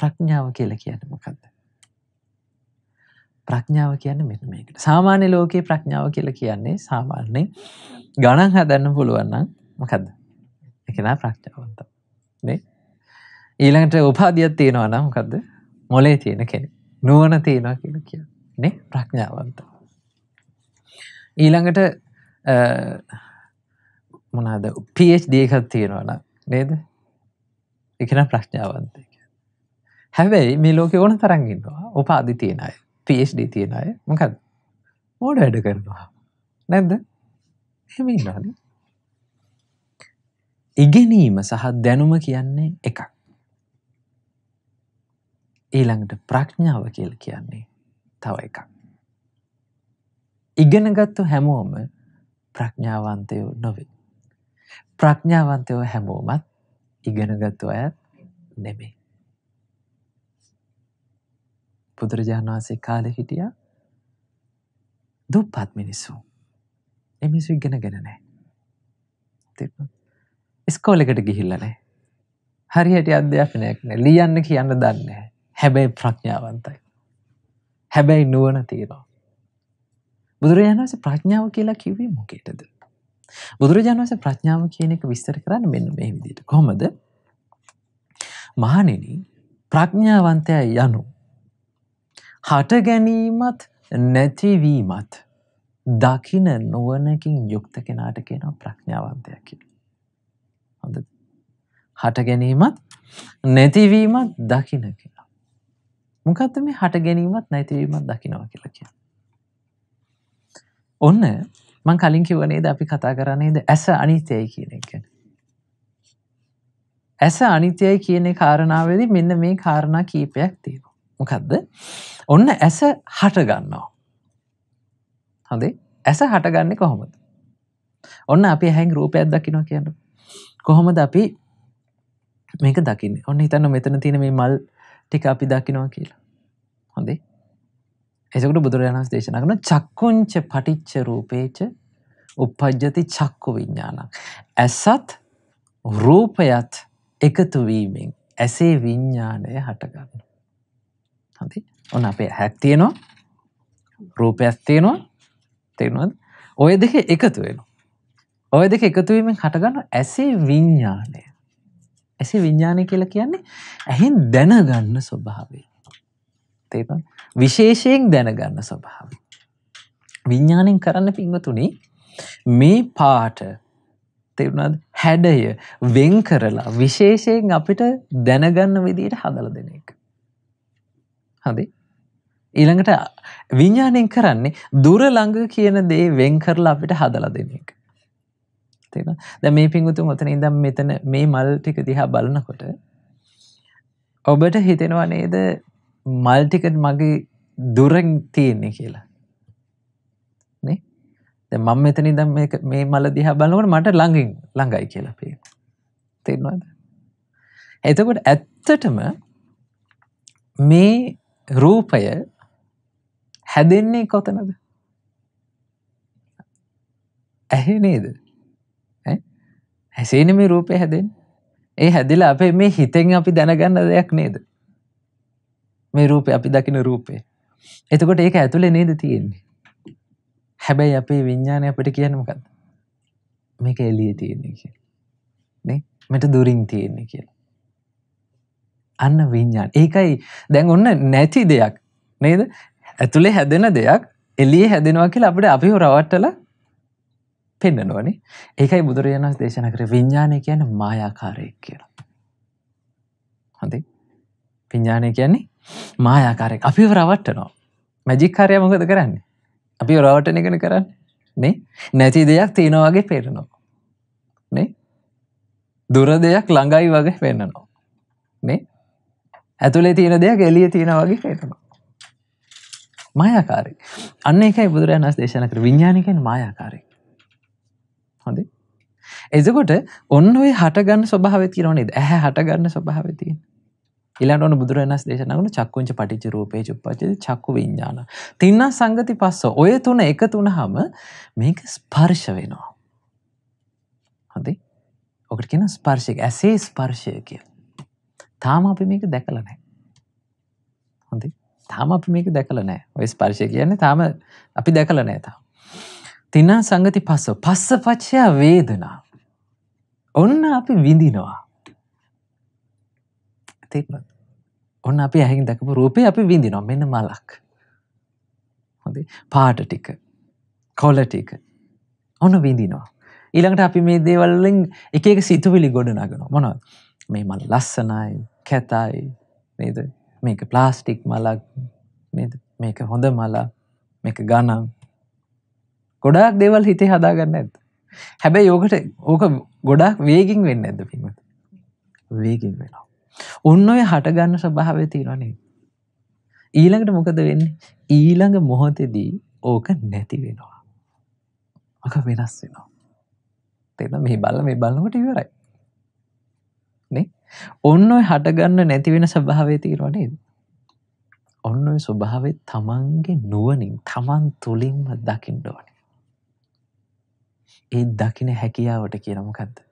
ප්‍රඥාව කියලා කියන්නේ මොකක්ද? ප්‍රඥාව කියන්නේ මෙන්න මේකට. සාමාන්‍ය ලෝකයේ ප්‍රඥාව කියලා කියන්නේ සාමාන්‍යයෙන් ගණන් හදන්න පුළුවන් නම් මොකද්ද? ඒක නා ප්‍රඥාවන්ත. නේ? ඊළඟට උපාධියක් තියෙනවා නම් මොකද්ද? මොලේ තියෙන කෙනෙක්. නුවණ තියෙනවා කියලා කියන්නේ. නේ? ප්‍රඥාවන්ත. ඊළඟට මොනවාද? PhD එකක් තියෙනවා නම් නේද? ඒක නා ප්‍රඥාවන්තයි. හැබැයි මේ ලෝක ඕන තරන්ගන්නවා උපාදි තියෙන අය පD තියෙන අය මකද මෝඩ වැඩ කරනවා නැද්ද හෙමනාද ඉගෙනීම සහ දැනුම කියන්නේ එකක් ඊළඟට ප්‍රඥාව කියල් කියන්නේ තව එකක් ඉගෙනගත්තු හැමෝම ප්‍රඥාවන්තයෝ නොවේ ප්‍රඥාවන්තයෝ හැමෝමත් ඉගෙනගත්තු අයත් නෙමේ බුදුරජාණන් වහන්සේ කාලෙ හිටියා දුප්පත් මිනිස්සු. ඒ මිනිස්සු ඉගෙනගෙන නැහැ. තේරුණාද? ඉස්කෝලේකට ගිහිල්ලා නැහැ. හරියට අධ්‍යාපනයක් නැහැ. ලියන්න කියන්න දන්නේ නැහැ. හැබැයි ප්‍රඥාවන්තයි. හැබැයි නුවණ තියෙනවා. බුදුරජාණන් වහන්සේ ප්‍රඥාව කියලා කිව්වේ මොකේද? බුදුරජාණන් වහන්සේ ප්‍රඥාව කියන එක විස්තර කරන්නේ මෙන්න මේ විදිහට. කොහොමද? මහණෙනි ප්‍රඥාවන්තයා යනු හට ගැනීමත් නැතිවීමත් දකින නුවනකින් යුක්ත කෙනාට කියනවා ප්‍රඥාවන්තයක් කිය. හොඳ හට ගැනීමත් නැතිවීමත් දකින කියලා. මොකත්ත මේ හට ගැනීමත් නැතිවීමත් දකිනවා කියලා කිය. ඔන්න මං කලින් කිවනේද අපි කතා කරන්නේද ඇස අනිතයයි කියන එක. ඇස අනිතයයි කියන කාරණාවදි මෙන්න මේ කාරණා කීපයක් තියෙනවා. මොකක්ද ඔන්න ඇස හට ගන්නවා හොඳේ ඇස හටගන්නේ කොහොමද ඔන්න අපි හැන් රූපයක් දකිනවා කියන්න කොහොමද අපි මේක දකින්න ඔන්න හිතන්න මෙතන තියෙන මේ මල් ටික අපි දකිනවා කියලා හොඳේ එසකට බුදුරජාණන් දේශනා කරන චක්කුංච පටිච්ච රූපේච උපජ්ජති චක්කු විඤ්ඥානක්. ඇසත් රූපයත් එකතුවීමෙන් ඇසේ විඤ්ඥානය හටගන්න. හඳි ඔන්න අපේ හැක් තියෙනවා රූපයක් තියෙනවා තේරුවද ඔය දෙක එකතු වෙන ඔය දෙක එකතුවීමෙන් හටගන්න ඇසේ විඤ්ඥානය ඇසේ විඤ්ඥානය කියලා කියන්නේ ඇහෙන් දැනගන්න ස්වභාවේ තේපන් විශේෂයෙන් දැනගන්න ස්වභාව විඤ්ඥානෙන් කරන්න පින්වතුනි මේ පාට තෙවුණද හැඩය වෙන් කරලා විශේෂයෙන් අපිට දැනගන්න විදිට හදල දෙන එක හදේ ඊළඟට විඤ්ඥානයෙන් කරන්නේ දුරළඟ කියන දේ වෙන් කරලා අපිට හදල දෙන එක. තෙන ද මේ පින්ගුතු මොතන ඉදම් මෙතන මේ මල් ටික දිහා බලනකොට ඔබට හිතෙනවා නේද මල්ටිකට් මගේ දුරෙන් තියෙන්නේ කියලා මං මෙතනි දම් මේ මල දිහා බලනකට මට ළඟින් ළඟයි කියලා පේ තෙරවාද එතකොට ඇත්තටම මේ රූපය හැදෙන්නේ කොතනද ඇහි නේද හැසේන මේ රූපය හැදෙන් ඒ හැදිලා අපේ මේ හිතෙන් අපි දැනගන්න දෙයක් නේද මේ රූපය අපි දකින රූපය එතකොට ඒක ඇතුළේ නේද තියෙන්නේ හැබැයි අපේ විඤ්ඥානය අපට කියනමකක්ද මේක එලිය තියෙන්නේ කිය මෙට දුරින් තියෙන්නේ කියලා අන්න විඤ්ඥාන් ඒකයි දැන් ඔන්න නැති දෙයක් නේද ඇතුළේ හැදෙන දෙයක් එලිය හැදෙනවා කියලා අපට අපි රවට්ටල පෙන්න්නනුවනි ඒකයි බුදුරජාණන් දේශන කර විඤ්ඥානය කියන මායාකාරයක් කියලා හොඳ පිඤ්ඥානය කියන්නේ මායාකාරයක් අපි රවට්ටනවා මැජික්කාරය මොකද කරන්න අපි රවටන එකන කරන්න නේ නැති දෙයක් තියෙනවාගේ පේරනවා නේ දුර දෙයක් ළඟයි වගේ පෙන්න්නනවා නේ ඇතුලේ තියෙන දෙයක් එලිය තියෙන වගේ කේතනවා. මායාකාරී. අන්න ඒකයි බුදුරජාණන් වහන්සේ දේශනා කර විඥානිකෙන් මායාකාරී. හොඳයි. එතකොට ඔන්න ඔය හටගන්න ස්වභාවය තියෙනව නේද? ඇහැ හටගන්න ස්වභාවය තියෙන. ඊළඟට ඔන්න බුදුරජාණන් වහන්සේ දේශනා කරන චක්කුංච පටිච්ච රූපේ චුප්පච්චේ චක්කු විඥාන. තින්න සංගති පස්ස. ඔය තුන එකතු වුනහම මේක ස්පර්ශ වෙනවා. හොඳයි. ඔකට කියන ස්පර්ශය ඇසේ ස්පර්ශය කියලා. තාම අපි මේක දැකල නෑ හොඳ තාම අපි මේක දැකල නෑ ඔය ස්පර්ශය කියන්නේ තාම අපි දැකල නෑ තා තිනා සංගති පස්ස පස්ස පච්චයා වේදනා ඔන්න අපි විඳිනවා ඔන්න අපි ඇහි දැකපු රූපය අපි විඳිනවා මෙන්න මලක් හොඳ පාට ටික කොල ටික ඔන්න විඳිනවා ඊළඟට අපි මේ දේවල්ලෙන් එක සිතුවිලි ගොඩ නගෙන මොනවා මේ මල් ලස්සනයි කැතයි නේද මේක ප්ලාස්ටික් මලක් නේද මේක හොඳ මලක් මේක ගණන් ගොඩාක් දේවල් හිතේ හදාගන්න ඇද හැබැයි යෝකට ඕක ගොඩාක් වේගින් වෙන්න ඇද පිමත වේගින් වෙනවා උන්න ඔය හටගන්න ස්වභාවය තියෙනනේ ඊළඟට මොකද වෙන්න ඊළඟ මොහොතෙදී ඕක නැති වෙනවා අක වෙනස් වෙනවා තෙන මේ බල්ල මේ බලන්නට ඉවරයි නේ ඔන්න ඔය හටගන්න නැතිවෙන ස්වභාවය තියෙනවා නේද ඔන්න ඔය ස්වභාවය තමන්ගේ නුවණින් තමන් තුලින්ම දකින්න ඕනේ ඒ දකින හැකියාවට කියන මොකද්ද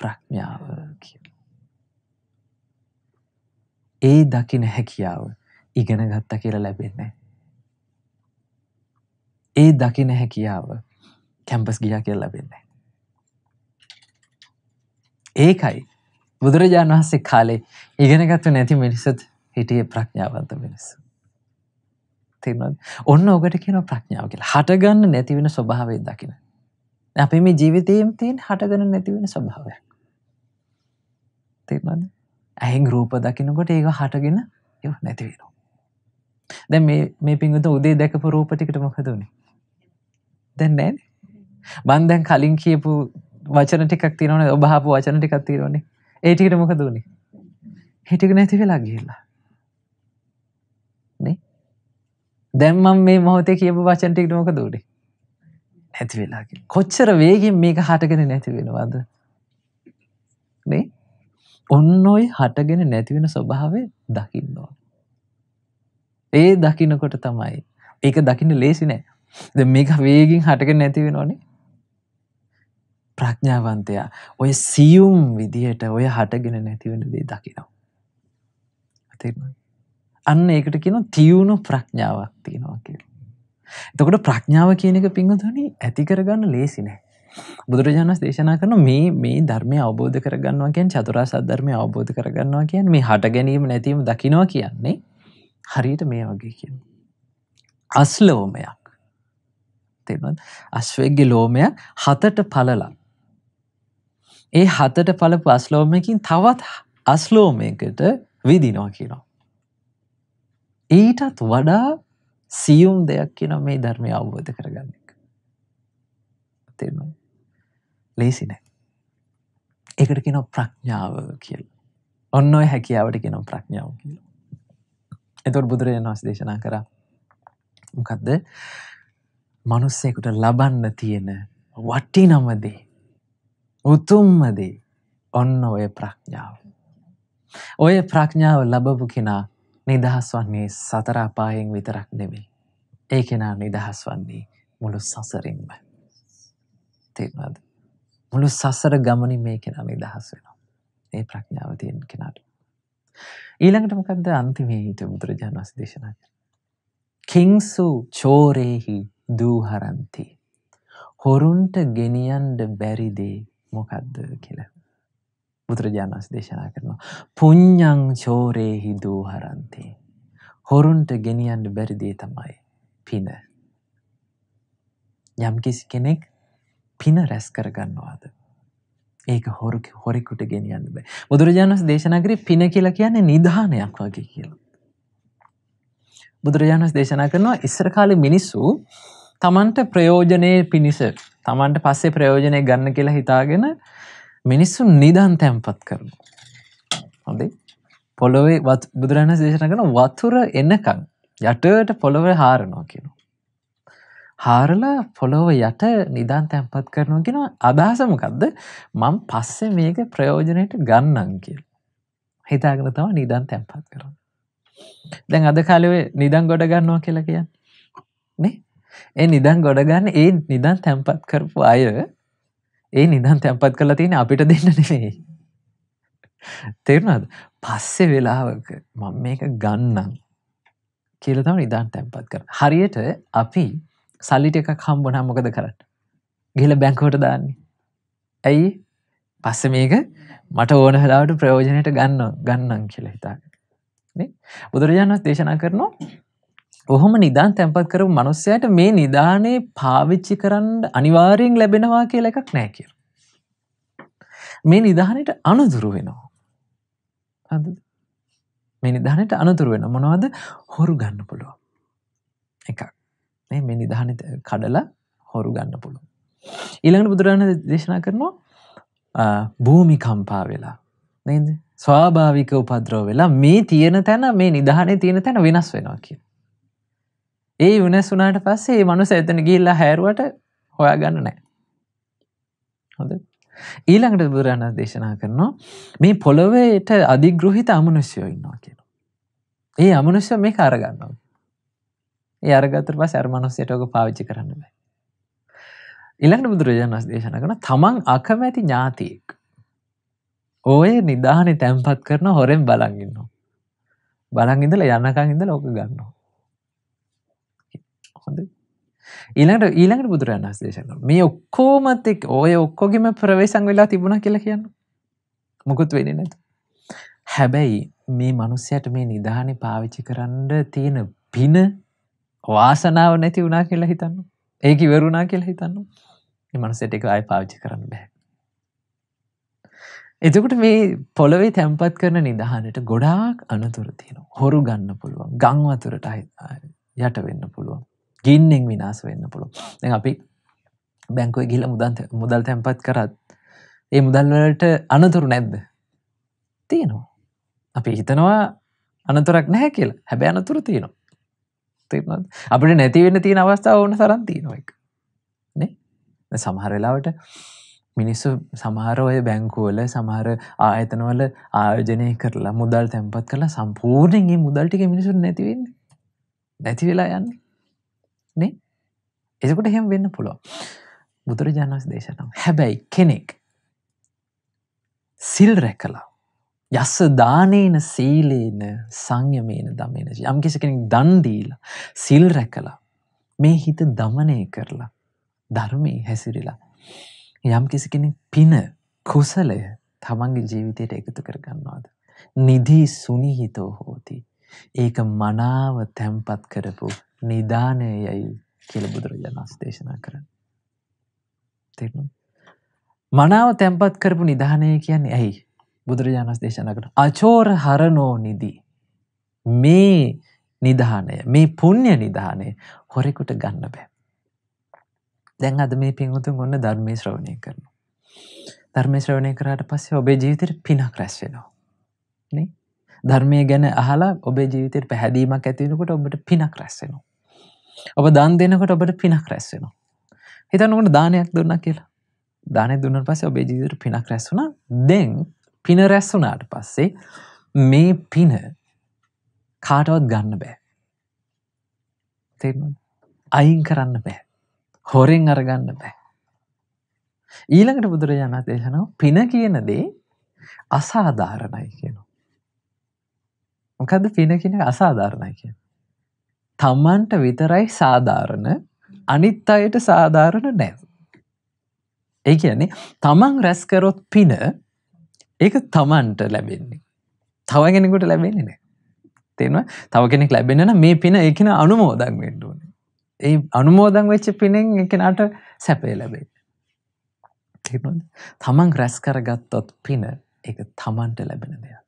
ප්‍රඥාව කියලා ඒ දකින හැකියාව ඉගෙන ගත්තා කියලා ලැබෙන්නේ ඒ දකින හැකියාව කැම්පස් ගියා කියලා ලැබෙන්නේ ඒකයි බුදුරජාණන් වහන්සේ කාලේ ඉගෙනගත්තු නැති මිනිසුත් හිටියේ ප්‍රඥාවන්ත මිනිස්සු. තේරෙනවද? ඔන්න ඔකට කියනවා ප්‍රඥාව කියලා. හටගන්න නැති වෙන ස්වභාවය දකින්න. අපේ මේ ජීවිතේම තියෙන හටගන්න නැති වෙන ස්වභාවයක්. තේරෙනවද? ඇහෙන් රූප දකින්නකොට ඒක හටගෙන ඒක නැති වෙනවා. දැන් මේ මේ පිංගුතුන් උදේ දැකපු රූප ටිකට මොකද උනේ? දැන් නැන්නේ. මම දැන් කලින් කියපු වචන ටිකක් තියෙනවනේ ඔබ ආපු වචන ටිකක් තියෙනවනේ. ඒටිකට මොක දුණේ හිටික නැති වෙලා ගිහිල්ලා නේ දැම්මම් මේ මොහොතේ කියපු වචන්ටිකට මොක දූඩේ නැති වෙලා කොච්චර වේගෙන් මේක හටගෙන නැති වෙනවද නේ ඔන්න ඔයි හටගෙන නැතිවෙන ස්වභාවය දකින්නවා ඒ දකිනකොට තමයි ඒක දකින්න ලේසි නෑ ද මේක වේගින් හටගෙන නැතිවෙනවානේ ප්‍රඥාවන්තයා ඔය සියුම් විදිහට ඔය හටගෙන නැතිවෙන දේ දකිනවා. තේරෙනවද? අන්න ඒකට කියන තියුණු ප්‍රඥාවක් තියෙනවා කියලා. එතකොට ප්‍රඥාව කියන එක පින්වතුනි ඇති කරගන්න ලේසි නෑ. බුදුරජාණන් දේශනා කරන මේ මේ ධර්මය අවබෝධ කරගන්නවා කියන්නේ චතුරාර්ය සත්‍ය අවබෝධ කරගන්නවා කියන්නේ මේ හට ගැනීම නැතිවීම දකිනවා කියන්නේ හරියට මේ වගේ කියන්නේ. අස්ලෝමයක්. තේරුණාද? අශ්වයේ ලෝමයක් හතට පළලක්. ඒ හතට පලපු අස්ලෝමයකින් තවත් අස්ලෝමයකට විදිනවා කියනවා. ඊටත් වඩා සියුම් දෙයක් කියන මේ ධර්මය අවබෝධ කරගන්න එක. තෙරවා. ලේසි නෑ. ඒකට කියන ප්‍රඥාව කියල. ඔන්න ඔය හැකියාවට කියන ප්‍රඥාව කියල. එතුොට බුදුරජන් වස් දේශනා කර මොකදද මනුස්සෙකුට ලබන්න තියෙන වට්ටි නමදේ උතුම්මදී ඔන්න ඔය ප්‍රඥාව. ඔය ප්‍රඥාව ලබපු කෙනා නිදහස් වන්නේ සතර අපායෙන් විතරක් නෙමෙයි. ඒ කෙනා නිදහස් වන්නේ මුළු සසරින්ම. තේරුණාද? මුළු සසර ගමනින් මේ කෙනා නිදහස් වෙනවා. ඒ ප්‍රඥාව තියෙන කෙනාට. ඊළඟට මොකක්ද අන්තිමේ හිත බුදුරජාණන් වහන්සේ දේශනා කරන්නේ? කිංසු චෝරේහි දූහරಂತಿ. හොරුන්ට ගෙනියන්න බැරි දේ මොකක්ද කියල. බුදුරජාණන්ස් දේශනා කරනවා. පුං්ඥං චෝරයෙහි දූ හරන්තේ. හොරුන්ට ගෙනියන්ට බැරිදේ තමයි පින. යම්කිසි කෙනෙක් පින රැස් කරගන්නවාද. ඒක හොරු හොරිකුට ගෙනියන්න බෑ බුදුරජාණන්ස් දේශනාගරි පින කියලා කියන්නේ නිධානයක් වගේ කියලා. බුදුරජාණන්ස් දේශනා කරනවා ඉස්සර කාලි මිනිස්සු තමන්ට ප්‍රයෝජනය පිණිස තමන්ට පස්සේ ප්‍රයෝජනය ගන්න කියලා හිතාගෙන මිනිස්සු නිදන් තැන්පත් කරන. හොඳේ පොළොවේ බුදුරණ දේශන කරන වතුර එන්නකං යටට පොළොව හාරනවා කියන. හාරලා පොළොව යට නිදාන් තැන්පත් කරනවා කියෙන අදහසමකක්ද මං පස්සෙ මේක ප්‍රයෝජනයට ගන්නන් කියල්. හිතාගෙන තම නිදන් තැන්පත් කරන්න. දැන් අද කාලවේ නිදන් ගොඩ ගන්නවා කියලා කියන්න. නේ ඒ නිදන් ගොඩගන්න ඒ නිදන් තැන්පත් කරපු අය ඒ නිදන් තැන්පත් කරලා තියෙන අපිට දෙන්න නෙවෙයි. තෙරුණද පස්සෙ වෙලාවක මං මේක ගන්නම් කියලතම නිදාන් තැන්පත් කර. හරියට අපි සල්ලිට එකක් හම්බනා මොකද කරන්න. ගිල බැංකෝට දාන්නේ. ඇයි පස්ස මේක මට ඕන හලාවට ප්‍රයෝජනයට ගන්න ගන්නන් කියලා හිතා. බුදුරජාණන් දේශනා කරනවා ඔහොම නිදාන් තැන්පත් කරපු මනුස්සයට මේ නිධානය පාවිච්චි කරන්න අනිවාරයෙන් ලැබෙනවා කියල එකක් නෑ කිය. මේ නිධානයට අනුදුරු වෙනවා. අද මේ නිධානයට අනුතුරු වෙන මොනවද හොරු ගන්න පුළුව. එකක් මේ නිධාන කඩලා හොරු ගන්න පුළුව. ඊළඟට බුදුරාණ දේශනා කරනවා භූමිකම්පා වෙලා නේද ස්වාභාවික උපද්‍රෝ වෙලා මේ තියෙන තැන මේ නිධානය තියෙන තැන වෙනස් වෙනවා කියලා. ඒ යුනස් වනාට පස්සේ මනු සඇතන ගිල්ලා හැරුවට හොයා ගන්න නෑ හොඳ ඊළඟට බුදුරණ දේශනා කරනවා මේ පොළොවේට අධිග්‍රහිත අමනුෂ්‍යයෝ ඉන්නවා කියන. ඒ අමනුෂ්‍ය මේ කාරගන්නවා. ඒ අරගතර පස් අර්මනුස්්‍යයටක පාවිච්චි කරන්න බෑ. ඉළඟට බුදුරජාණන් වස් දේශන කරන තමන් අකමැති ඥාතියෙක්. ඕය නිදාහනි තැන්පත් කරන හොරෙන් බලගන්නවා. බලගඉඳල යන්නකං ඉඳල ඕක ගන්නවා. හොඳ ඊළඟට ඊළඟට බුදුරන් අහසේශන මේ ඔක්කෝමත් එක් ඔය ඔක්කොගෙම ප්‍රවේශන් වෙලා තිබුණ කියලා කියන්න මොකුත් වෙනි නැත හැබැයි මේ මනුස්සයට මේ නිධානය පාවිච්චි කරන්න තියෙන පින වාසනාව නැති වුනා කියලා හිතන්න ඒක ඉවරුණා කියලා හිතන්න මනුසට එක අය පාවිච්චි කරන්න බැහැ එතකට මේ පොළොවේ තැම්පත් කරන නිදහනට ගොඩාක් අනතුර තියෙන හොරු ගන්න පුළුවන් ගංවතුරට යට වෙන්න පුළුවන් ගින්නෙන් විනාස වෙන්න පුළුව දැන් අපි බැංකුව ගිල මුදන් මුදල් තැන්පත් කරත් ඒ මුදල්වලට අනතුරු නැද්ද තියෙනවා අපි හිතනවා අනතුරක් නැහැ කියලා හැබැ අනතුර තියෙනවා තින අපිට නැතිවෙන්න තියෙන අවස්ථාව ඕන සරන් තියෙනවා එක සමහරලාවට මිනිස්සු සමහරෝය බැංකුවල සමහර ආයතනවල ආයෝජනය කරලා මුදල් තැන්පත් කලා සම්පූර්ණගේ මුදල්ටික මිනිසු නැතිවෙන්න නැතිවෙලා යන්නේ නේ එසකොට හෙම වෙන්න පුළුව බුදුරජාණන්ස දේශනම් හැබැයි කෙනෙක් සිල් රැකලා යස්ස දානේන සීලේන සංයමේන දමේන යම්කිසි කෙනෙක් දන්දීල සිල් රැකලා මේ හිත දමනය කරලා ධර්මය හැසිරිලා යම්කිසි කෙනෙක් පින කුසලය තමන්ගේ ජීවිතයට එකතු කරගන්නවාද නිදී සුනිහිතෝ හෝති ඒක මනාව තැම්පත් කරපු නිධානය යැයි කියල බුදුරජාණස් දේශනා කරන්න. තෙරනු. මනාව තැම්පත් කරපු නිධානය කියන්නේ ඇයි බුදුරජාණස් දේශනකට අචෝර හරනෝ නිදී. මේ නිධානය මේ පුුණ්්‍ය නිධානය හොරෙකුට ගන්න බෑ. දැන් අද මේ පින්වතුන් ඔන්න ධර්මය ශ්‍රවණය කරනු. ධර්මය ශ්‍රවණය කරට පස්සේ ඔබේ ජීවිතයට පිනක් රැස්වෙනවා. ධර්මය ගැන අහලා ඔබේ ජීවිතයට පැහැදීමක් ඇතිවෙනකොට ඔබට පිනක් රැස්සෙනවා. ඔබ දන් දෙනකොට ඔබට පිනක් රැස්වෙන. හිතනකොට දානයක් දුන්න කියලා දානය දුන්න පස ඔබේ ජීවිතට පිනක් රැස්සුනා දෙන් පින රැස්සුනාට පස්සේ මේ පින කාටවත් ගන්න බෑ. තේ අයින් කරන්න බෑ. හොරෙන් අරගන්න බෑ. ඊළඟට බුදුරජාණන් දේශනාව පින කියන දේ අසාධාරණයි කියනවා. මොකද පින කියන අසාධාරණයි කියන. තමන්ට විතරයි සාධාරණ අනිත් අයට සාධාරණ නැ. ඒ කියන්නේ තමන් රැස්කරොත් පින ඒක තමන්ට ලැබෙන්නේ. තවගෙනෙකුට ලැබෙන්නේ නෑ. තියෙන තව කෙනෙක් ලැබෙන මේ පින එකන අනුමෝදන් වෙන්ඩුවන. ඒ අනුමෝදන් වෙච්ච පිනෙන් එකනට සැපේ ලැබේ. තමන් රැස් කරගත්තොත් පින එක තමන්ට ලැබෙන දෙයක්.